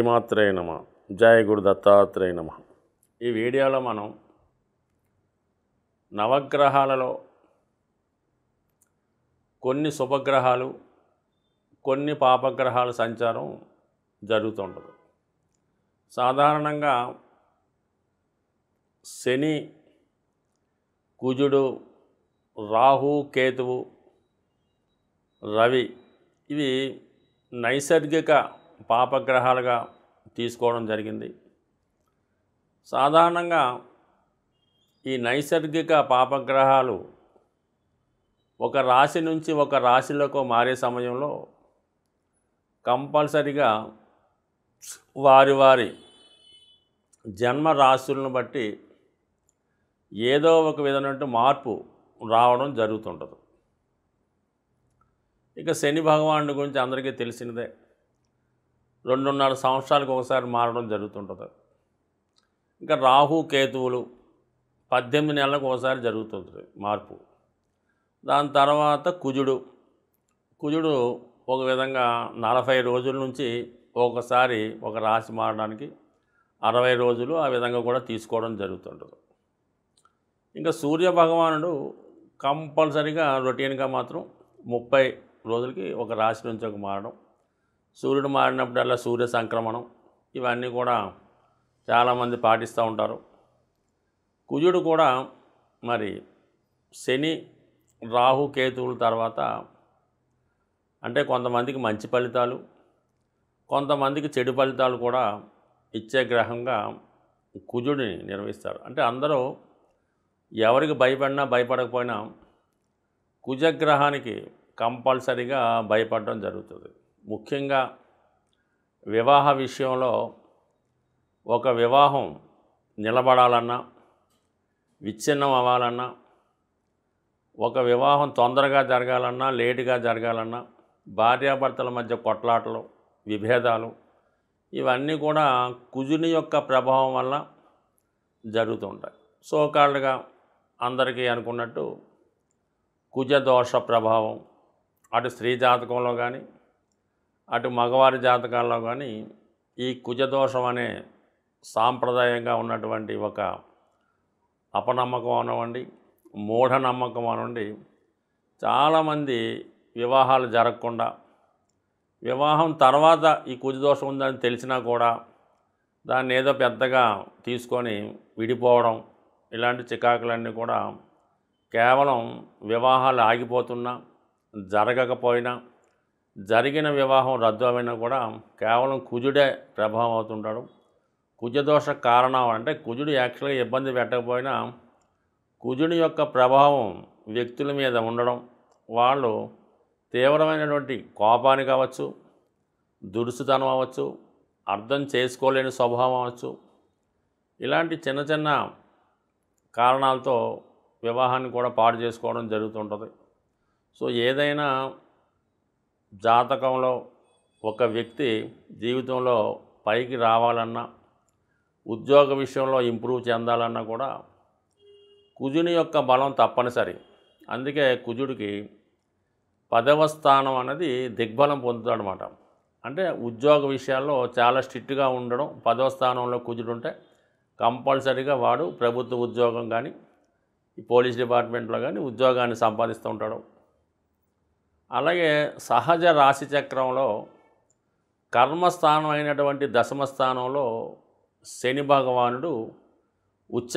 శ్రీమాత్రేయ నమ జయ గురు దత్తాత్రేయ నమ ఈ వీడియోలో మనం నవగ్రహాలలో కొన్ని శుభగ్రహాలు కొన్ని పాపగ్రహాల సంచారం జరుగుతుంటుంది సాధారణంగా శని కుజుడు రాహు కేతువు రవి ఇవి నైసర్గిక పాపగ్రహాలుగా తీసుకోవడం జరిగింది సాధారణంగా ఈ నైసర్గిక పాపగ్రహాలు ఒక రాశి నుంచి ఒక రాశిలోకి మారే సమయంలో కంపల్సరిగా వారి వారి జన్మ రాశులను బట్టి ఏదో ఒక విధమైన మార్పు రావడం జరుగుతుంటుంది ఇక శని భగవానుడి గురించి అందరికీ తెలిసినదే రెండున్నర సంవత్సరాలకు ఒకసారి మారడం జరుగుతుంటుంది ఇంకా రాహు కేతువులు పద్దెనిమిది నెలలకు ఒకసారి జరుగుతుంది మార్పు దాని తర్వాత కుజుడు కుజుడు ఒక విధంగా నలభై రోజుల నుంచి ఒకసారి ఒక రాశి మారడానికి అరవై రోజులు ఆ విధంగా కూడా తీసుకోవడం జరుగుతుంటుంది ఇంకా సూర్య భగవానుడు కంపల్సరీగా రొటీన్గా మాత్రం ముప్పై రోజులకి ఒక రాశి నుంచి ఒక మారడం సూర్యుడు మారినప్పుడల్లా సూర్య సంక్రమణం ఇవన్నీ కూడా చాలామంది పాటిస్తూ ఉంటారు కుజుడు కూడా మరి శని రాహు కేతువుల తర్వాత అంటే కొంతమందికి మంచి ఫలితాలు కొంతమందికి చెడు ఫలితాలు కూడా ఇచ్చే గ్రహంగా కుజుడిని నిర్వహిస్తారు అంటే అందరూ ఎవరికి భయపడినా భయపడకపోయినా కుజగ్రహానికి కంపల్సరిగా భయపడడం జరుగుతుంది ముఖ్యంగా వివాహ విషయంలో ఒక వివాహం నిలబడాలన్నా విచ్ఛిన్నం అవ్వాలన్నా ఒక వివాహం తొందరగా జరగాలన్నా లేటుగా జరగాలన్నా భార్యాభర్తల మధ్య కొట్లాటలు విభేదాలు ఇవన్నీ కూడా కుజుని యొక్క ప్రభావం వల్ల జరుగుతుంటాయి సోకాళ్ళుగా అందరికీ అనుకున్నట్టు కుజదోష ప్రభావం అటు స్త్రీ జాతకంలో కానీ అటు మగవారి జాతకాల్లో కానీ ఈ కుజదోషం అనే సాంప్రదాయంగా ఉన్నటువంటి ఒక అపనమ్మకం అనవండి మూఢనమ్మకం అనండి చాలామంది వివాహాలు జరగకుండా వివాహం తర్వాత ఈ కుజదోషం ఉందని తెలిసినా కూడా దాన్ని ఏదో పెద్దగా తీసుకొని విడిపోవడం ఇలాంటి చికాకులన్నీ కూడా కేవలం వివాహాలు ఆగిపోతున్నా జరగకపోయినా జరిగిన వివాహం రద్దు అయినా కూడా కేవలం కుజుడే ప్రభావం అవుతుంటాడు కుజదోష కారణం అంటే కుజుడు యాక్చువల్గా ఇబ్బంది పెట్టకపోయినా కుజుడి యొక్క ప్రభావం వ్యక్తుల మీద ఉండడం వాళ్ళు తీవ్రమైనటువంటి కోపాన్ని కావచ్చు దురుసుతనం అవ్వచ్చు అర్థం చేసుకోలేని స్వభావం అవ్వచ్చు ఇలాంటి చిన్న చిన్న కారణాలతో వివాహాన్ని కూడా పాడు చేసుకోవడం జరుగుతుంటుంది సో ఏదైనా జాతకంలో ఒక వ్యక్తి జీవితంలో పైకి రావాలన్నా ఉద్యోగ విషయంలో ఇంప్రూవ్ చెందాలన్నా కూడా కుజుని యొక్క బలం తప్పనిసరి అందుకే కుజుడికి పదవ స్థానం అనేది దిగ్బలం పొందుతాడనమాట అంటే ఉద్యోగ విషయాల్లో చాలా స్ట్రిక్ట్గా ఉండడం పదవ స్థానంలో కుజుడు ఉంటే కంపల్సరీగా వాడు ప్రభుత్వ ఉద్యోగం కానీ పోలీస్ డిపార్ట్మెంట్లో కానీ ఉద్యోగాన్ని సంపాదిస్తూ ఉంటాడు అలాగే సహజ రాశిచక్రంలో కర్మస్థానం అయినటువంటి దశమ స్థానంలో శని భగవానుడు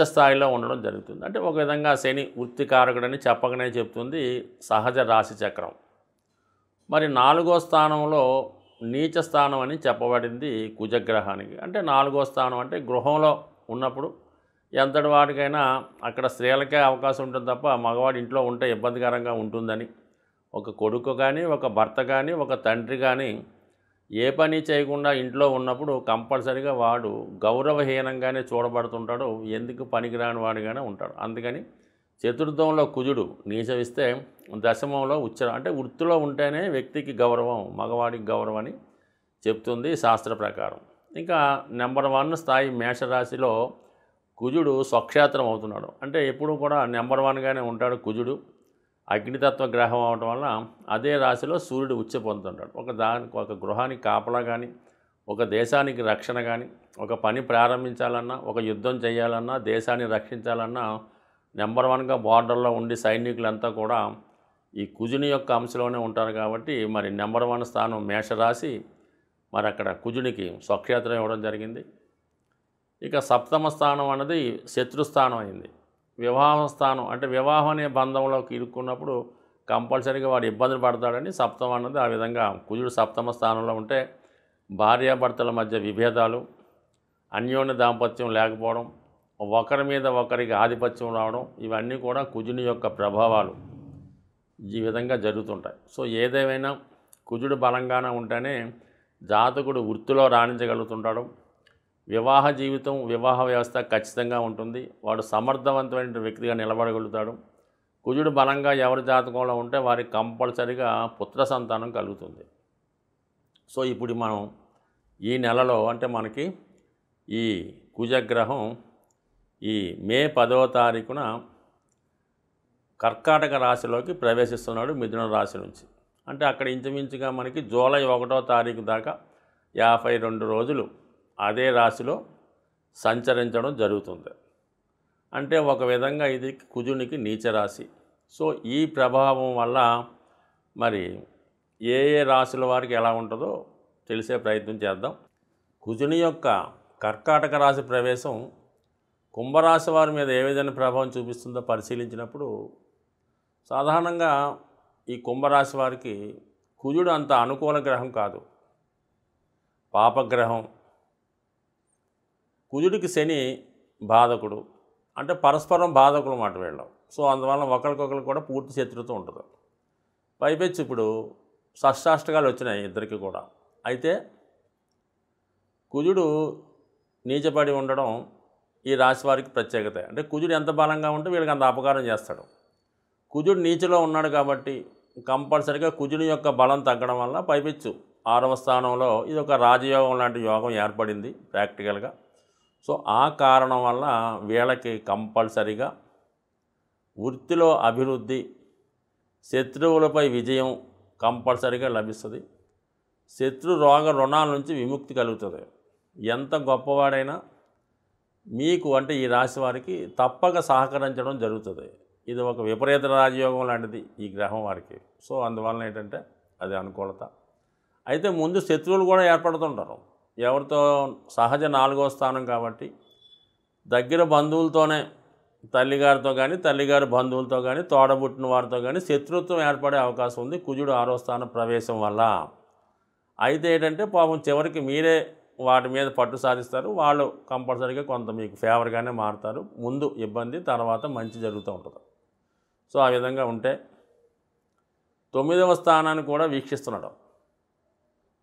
స్థాయిలో ఉండడం జరుగుతుంది అంటే ఒక విధంగా శని వృత్తికారకుడని చెప్పకనే చెప్తుంది సహజ రాశి చక్రం మరి నాలుగో స్థానంలో నీచ స్థానం అని చెప్పబడింది కుజగ్రహానికి అంటే నాలుగో స్థానం అంటే గృహంలో ఉన్నప్పుడు ఎంతటి వాటికైనా అక్కడ స్త్రీలకే అవకాశం ఉంటుంది తప్ప మగవాడు ఇంట్లో ఉంటే ఇబ్బందికరంగా ఉంటుందని ఒక కొడుకు కానీ ఒక భర్త కానీ ఒక తండ్రి కానీ ఏ పని చేయకుండా ఇంట్లో ఉన్నప్పుడు కంపల్సరిగా వాడు గౌరవహీనంగానే చూడబడుతుంటాడు ఎందుకు పనికిరాని వాడిగానే ఉంటాడు అందుకని చతుర్థంలో కుజుడు నీచవిస్తే దశమంలో ఉచ్చర అంటే వృత్తిలో ఉంటేనే వ్యక్తికి గౌరవం మగవాడికి గౌరవం అని చెప్తుంది శాస్త్ర ప్రకారం ఇంకా నెంబర్ వన్ స్థాయి మేషరాశిలో కుజుడు స్వక్షేత్రం అవుతున్నాడు అంటే ఎప్పుడు కూడా నెంబర్ వన్గానే ఉంటాడు కుజుడు అగ్నితత్వ గ్రహం అవడం వల్ల అదే రాశిలో సూర్యుడు ఉచ్చ పొందుతుంటాడు ఒక దానికి ఒక గృహానికి కాపలా కానీ ఒక దేశానికి రక్షణ కానీ ఒక పని ప్రారంభించాలన్నా ఒక యుద్ధం చేయాలన్నా దేశాన్ని రక్షించాలన్నా నెంబర్ వన్గా బార్డర్లో ఉండి సైనికులంతా కూడా ఈ కుజుని యొక్క అంశలోనే ఉంటారు కాబట్టి మరి నెంబర్ వన్ స్థానం మేషరాశి మరి అక్కడ కుజునికి స్వక్షేత్రం ఇవ్వడం జరిగింది ఇక సప్తమ స్థానం అన్నది శత్రుస్థానం అయింది వివాహ స్థానం అంటే వివాహం అనే బంధంలోకి ఇరుక్కున్నప్పుడు కంపల్సరీగా వాడు ఇబ్బందులు పడతాడని సప్తం అన్నది ఆ విధంగా కుజుడు సప్తమ స్థానంలో ఉంటే భార్యాభర్తల మధ్య విభేదాలు అన్యోన్య దాంపత్యం లేకపోవడం ఒకరి మీద ఒకరికి ఆధిపత్యం రావడం ఇవన్నీ కూడా కుజుని యొక్క ప్రభావాలు ఈ విధంగా జరుగుతుంటాయి సో ఏదేమైనా కుజుడు బలంగానే ఉంటేనే జాతకుడు వృత్తిలో రాణించగలుగుతుంటాడు వివాహ జీవితం వివాహ వ్యవస్థ ఖచ్చితంగా ఉంటుంది వాడు సమర్థవంతమైన వ్యక్తిగా నిలబడగలుగుతాడు కుజుడు బలంగా ఎవరి జాతకంలో ఉంటే వారికి కంపల్సరిగా పుత్ర సంతానం కలుగుతుంది సో ఇప్పుడు మనం ఈ నెలలో అంటే మనకి ఈ కుజగ్రహం ఈ మే పదవ తారీఖున కర్కాటక రాశిలోకి ప్రవేశిస్తున్నాడు మిథున రాశి నుంచి అంటే అక్కడ ఇంచుమించుగా మనకి జూలై ఒకటో తారీఖు దాకా యాభై రెండు రోజులు అదే రాశిలో సంచరించడం జరుగుతుంది అంటే ఒక విధంగా ఇది కుజునికి నీచ రాశి సో ఈ ప్రభావం వల్ల మరి ఏ ఏ రాశుల వారికి ఎలా ఉంటుందో తెలిసే ప్రయత్నం చేద్దాం కుజుని యొక్క కర్కాటక రాశి ప్రవేశం కుంభరాశి వారి మీద ఏ విధమైన ప్రభావం చూపిస్తుందో పరిశీలించినప్పుడు సాధారణంగా ఈ కుంభరాశి వారికి కుజుడు అంత అనుకూల గ్రహం కాదు పాపగ్రహం కుజుడికి శని బాధకుడు అంటే పరస్పరం బాధకులు మాట వీళ్ళం సో అందువల్ల ఒకరికొకరికి కూడా పూర్తి శత్రుత్వం ఉంటుంది పైపెచ్చి ఇప్పుడు షష్టాష్టకాలు వచ్చినాయి ఇద్దరికి కూడా అయితే కుజుడు నీచపడి ఉండడం ఈ రాశి వారికి ప్రత్యేకత అంటే కుజుడు ఎంత బలంగా ఉంటే వీళ్ళకి అంత అపకారం చేస్తాడు కుజుడు నీచలో ఉన్నాడు కాబట్టి కంపల్సరిగా కుజుని యొక్క బలం తగ్గడం వల్ల పైపెచ్చు ఆరవ స్థానంలో ఇది ఒక రాజయోగం లాంటి యోగం ఏర్పడింది ప్రాక్టికల్గా సో ఆ కారణం వల్ల వీళ్ళకి కంపల్సరిగా వృత్తిలో అభివృద్ధి శత్రువులపై విజయం కంపల్సరిగా లభిస్తుంది శత్రు రోగ రుణాల నుంచి విముక్తి కలుగుతుంది ఎంత గొప్పవాడైనా మీకు అంటే ఈ రాశి వారికి తప్పక సహకరించడం జరుగుతుంది ఇది ఒక విపరీత రాజయోగం లాంటిది ఈ గ్రహం వారికి సో అందువలన ఏంటంటే అది అనుకూలత అయితే ముందు శత్రువులు కూడా ఏర్పడుతుంటారు ఎవరితో సహజ నాలుగో స్థానం కాబట్టి దగ్గర బంధువులతోనే తల్లిగారితో కానీ తల్లిగారి బంధువులతో కానీ తోడబుట్టిన వారితో కానీ శత్రుత్వం ఏర్పడే అవకాశం ఉంది కుజుడు ఆరో స్థానం ప్రవేశం వల్ల అయితే ఏంటంటే పాపం చివరికి మీరే వాటి మీద పట్టు సాధిస్తారు వాళ్ళు కంపల్సరీగా కొంత మీకు ఫేవర్గానే మారుతారు ముందు ఇబ్బంది తర్వాత మంచి జరుగుతూ ఉంటుంది సో ఆ విధంగా ఉంటే తొమ్మిదవ స్థానాన్ని కూడా వీక్షిస్తున్నాడు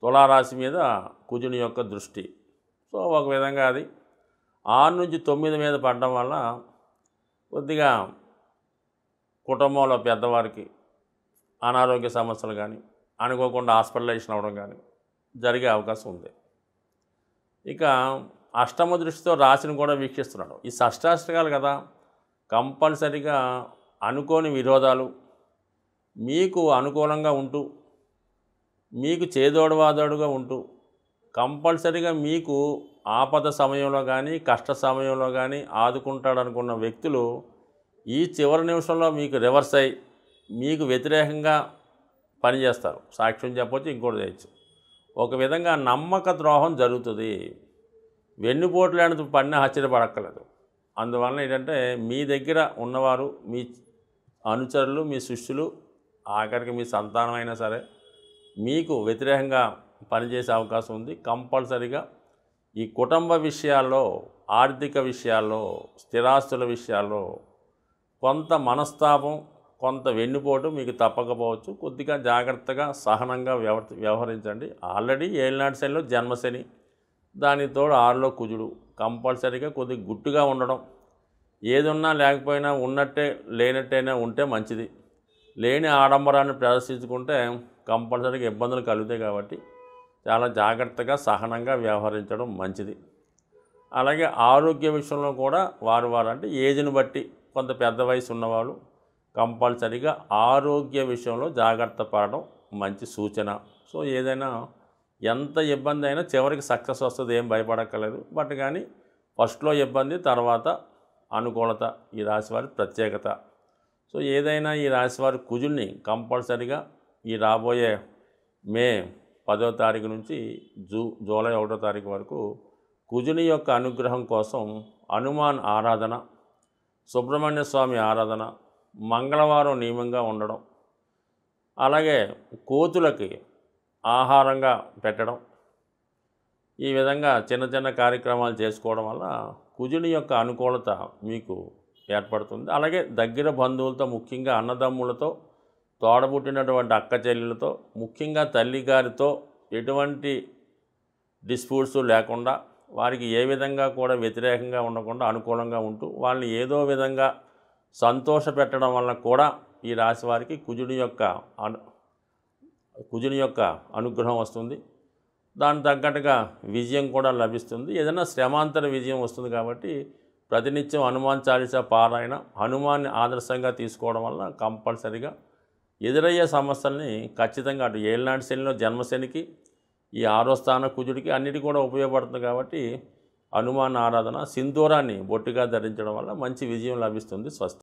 తులారాశి మీద కుజుని యొక్క దృష్టి సో ఒక విధంగా అది ఆరు నుంచి తొమ్మిది మీద పడడం వల్ల కొద్దిగా కుటుంబంలో పెద్దవారికి అనారోగ్య సమస్యలు కానీ అనుకోకుండా హాస్పిటలైజేషన్ అవ్వడం కానీ జరిగే అవకాశం ఉంది ఇక అష్టమ దృష్టితో రాశిని కూడా వీక్షిస్తున్నాడు ఈ షష్టాష్టకాలు కదా కంపల్సరిగా అనుకోని విరోధాలు మీకు అనుకూలంగా ఉంటూ మీకు చేదోడవాదోడుగా ఉంటూ కంపల్సరిగా మీకు ఆపద సమయంలో కానీ కష్ట సమయంలో కానీ ఆదుకుంటాడనుకున్న వ్యక్తులు ఈ చివరి నిమిషంలో మీకు రివర్స్ అయ్యి మీకు వ్యతిరేకంగా పనిచేస్తారు సాక్ష్యం చెప్పొచ్చు ఇంకోటి చేయొచ్చు ఒక విధంగా నమ్మక ద్రోహం జరుగుతుంది వెన్నుపోట్లాంటి పడిన ఆశ్చర్యపడక్కలేదు అందువలన ఏంటంటే మీ దగ్గర ఉన్నవారు మీ అనుచరులు మీ శిష్యులు ఆఖరికి మీ సంతానమైనా సరే మీకు వ్యతిరేకంగా పనిచేసే అవకాశం ఉంది కంపల్సరిగా ఈ కుటుంబ విషయాల్లో ఆర్థిక విషయాల్లో స్థిరాస్తుల విషయాల్లో కొంత మనస్తాపం కొంత వెన్నుపోటు మీకు తప్పకపోవచ్చు కొద్దిగా జాగ్రత్తగా సహనంగా వ్యవహరించండి ఆల్రెడీ ఏళ్ళనాటి శనిలో జన్మశని దానితో ఆరులో కుజుడు కంపల్సరీగా కొద్దిగా గుట్టుగా ఉండడం ఏదున్నా లేకపోయినా ఉన్నట్టే లేనట్టేనా ఉంటే మంచిది లేని ఆడంబరాన్ని ప్రదర్శించుకుంటే కంపల్సరీగా ఇబ్బందులు కలుగుతాయి కాబట్టి చాలా జాగ్రత్తగా సహనంగా వ్యవహరించడం మంచిది అలాగే ఆరోగ్య విషయంలో కూడా వారు వారు అంటే ఏజ్ని బట్టి కొంత పెద్ద వయసు ఉన్నవాళ్ళు కంపల్సరీగా ఆరోగ్య విషయంలో జాగ్రత్త పడడం మంచి సూచన సో ఏదైనా ఎంత ఇబ్బంది అయినా చివరికి సక్సెస్ వస్తుంది ఏం భయపడక్కర్లేదు బట్ కానీ ఫస్ట్లో ఇబ్బంది తర్వాత అనుకూలత ఈ రాశి వారి ప్రత్యేకత సో ఏదైనా ఈ రాశివారి కుజుడిని కంపల్సరిగా ఈ రాబోయే మే పదో తారీఖు నుంచి జూ జూలై ఒకటో తారీఖు వరకు కుజుని యొక్క అనుగ్రహం కోసం హనుమాన్ ఆరాధన సుబ్రహ్మణ్య స్వామి ఆరాధన మంగళవారం నియమంగా ఉండడం అలాగే కోతులకి ఆహారంగా పెట్టడం ఈ విధంగా చిన్న చిన్న కార్యక్రమాలు చేసుకోవడం వల్ల కుజుని యొక్క అనుకూలత మీకు ఏర్పడుతుంది అలాగే దగ్గర బంధువులతో ముఖ్యంగా అన్నదమ్ములతో తోడబుట్టినటువంటి అక్క చెల్లెలతో ముఖ్యంగా తల్లిగారితో ఎటువంటి డిస్ప్యూట్స్ లేకుండా వారికి ఏ విధంగా కూడా వ్యతిరేకంగా ఉండకుండా అనుకూలంగా ఉంటూ వాళ్ళని ఏదో విధంగా సంతోష పెట్టడం వలన కూడా ఈ రాశి వారికి కుజుని యొక్క అను కుజుని యొక్క అనుగ్రహం వస్తుంది దానికి తగ్గట్టుగా విజయం కూడా లభిస్తుంది ఏదైనా శ్రమాంతర విజయం వస్తుంది కాబట్టి ప్రతినిత్యం హనుమాన్ చాలీస పారాయణ హనుమాన్ని ఆదర్శంగా తీసుకోవడం వల్ల కంపల్సరిగా ఎదురయ్యే సమస్యల్ని ఖచ్చితంగా అటు ఏళ్ళనాటి శనిలో జన్మశనికి ఈ ఆరో స్థాన కుజుడికి అన్నిటి కూడా ఉపయోగపడుతుంది కాబట్టి హనుమాన్ ఆరాధన సింధూరాన్ని బొట్టుగా ధరించడం వల్ల మంచి విజయం లభిస్తుంది స్వస్తి